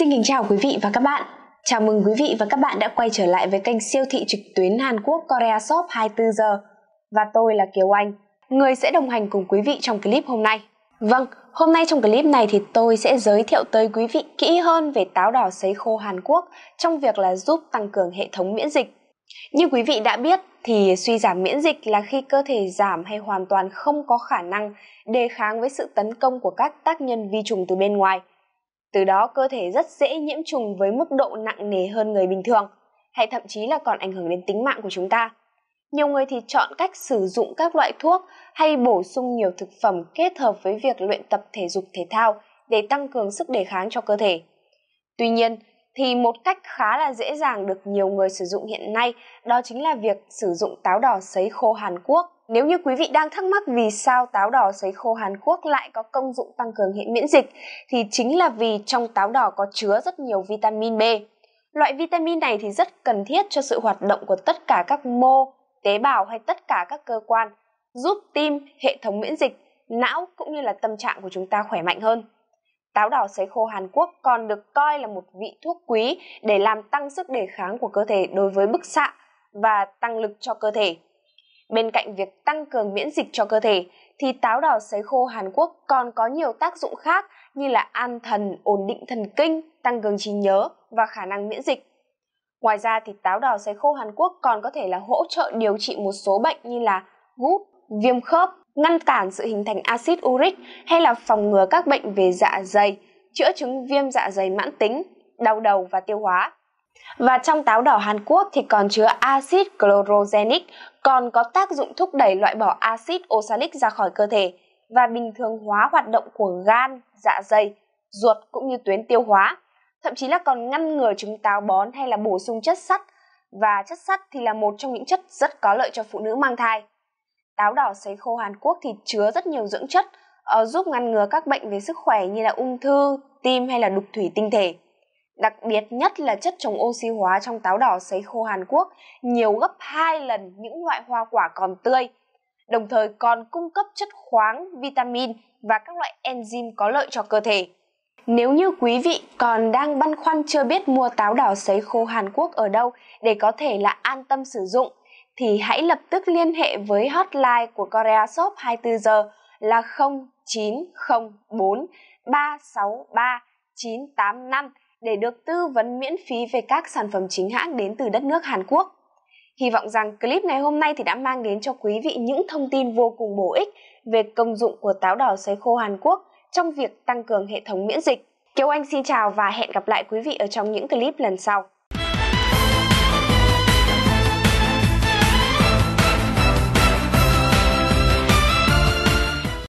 Xin kính chào quý vị và các bạn. Chào mừng quý vị và các bạn đã quay trở lại với kênh siêu thị trực tuyến Hàn Quốc Korea Shop 24 giờ. Và tôi là Kiều Anh, người sẽ đồng hành cùng quý vị trong clip hôm nay. Vâng, hôm nay trong clip này thì tôi sẽ giới thiệu tới quý vị kỹ hơn về táo đỏ sấy khô Hàn Quốc trong việc là giúp tăng cường hệ thống miễn dịch. Như quý vị đã biết thì suy giảm miễn dịch là khi cơ thể giảm hay hoàn toàn không có khả năng đề kháng với sự tấn công của các tác nhân vi trùng từ bên ngoài – từ đó cơ thể rất dễ nhiễm trùng với mức độ nặng nề hơn người bình thường, hay thậm chí là còn ảnh hưởng đến tính mạng của chúng ta. Nhiều người thì chọn cách sử dụng các loại thuốc hay bổ sung nhiều thực phẩm kết hợp với việc luyện tập thể dục thể thao để tăng cường sức đề kháng cho cơ thể. Tuy nhiên, thì một cách khá là dễ dàng được nhiều người sử dụng hiện nay đó chính là việc sử dụng táo đỏ sấy khô Hàn Quốc. Nếu như quý vị đang thắc mắc vì sao táo đỏ sấy khô Hàn Quốc lại có công dụng tăng cường hệ miễn dịch thì chính là vì trong táo đỏ có chứa rất nhiều vitamin B. Loại vitamin này thì rất cần thiết cho sự hoạt động của tất cả các mô, tế bào hay tất cả các cơ quan, giúp tim, hệ thống miễn dịch, não cũng như là tâm trạng của chúng ta khỏe mạnh hơn. Táo đỏ sấy khô Hàn Quốc còn được coi là một vị thuốc quý để làm tăng sức đề kháng của cơ thể đối với bức xạ và tăng lực cho cơ thể. Bên cạnh việc tăng cường miễn dịch cho cơ thể, thì táo đỏ sấy khô Hàn Quốc còn có nhiều tác dụng khác như là an thần, ổn định thần kinh, tăng cường trí nhớ và khả năng miễn dịch. Ngoài ra thì táo đỏ sấy khô Hàn Quốc còn có thể là hỗ trợ điều trị một số bệnh như là gút, viêm khớp, ngăn cản sự hình thành axit uric hay là phòng ngừa các bệnh về dạ dày, chữa chứng viêm dạ dày mãn tính, đau đầu và tiêu hóa. Và trong táo đỏ Hàn Quốc thì còn chứa axit chlorogenic, còn có tác dụng thúc đẩy loại bỏ axit oxalic ra khỏi cơ thể và bình thường hóa hoạt động của gan, dạ dày, ruột cũng như tuyến tiêu hóa. Thậm chí là còn ngăn ngừa chứng táo bón hay là bổ sung chất sắt và chất sắt thì là một trong những chất rất có lợi cho phụ nữ mang thai táo đỏ sấy khô Hàn Quốc thì chứa rất nhiều dưỡng chất uh, giúp ngăn ngừa các bệnh về sức khỏe như là ung thư, tim hay là đục thủy tinh thể. Đặc biệt nhất là chất chống oxy hóa trong táo đỏ sấy khô Hàn Quốc nhiều gấp 2 lần những loại hoa quả còn tươi. Đồng thời còn cung cấp chất khoáng, vitamin và các loại enzyme có lợi cho cơ thể. Nếu như quý vị còn đang băn khoăn chưa biết mua táo đỏ sấy khô Hàn Quốc ở đâu để có thể là an tâm sử dụng thì hãy lập tức liên hệ với hotline của Korea Shop 24 giờ là 0904 363 985 để được tư vấn miễn phí về các sản phẩm chính hãng đến từ đất nước Hàn Quốc. Hy vọng rằng clip ngày hôm nay thì đã mang đến cho quý vị những thông tin vô cùng bổ ích về công dụng của táo đỏ sấy khô Hàn Quốc trong việc tăng cường hệ thống miễn dịch. Kiều Anh xin chào và hẹn gặp lại quý vị ở trong những clip lần sau.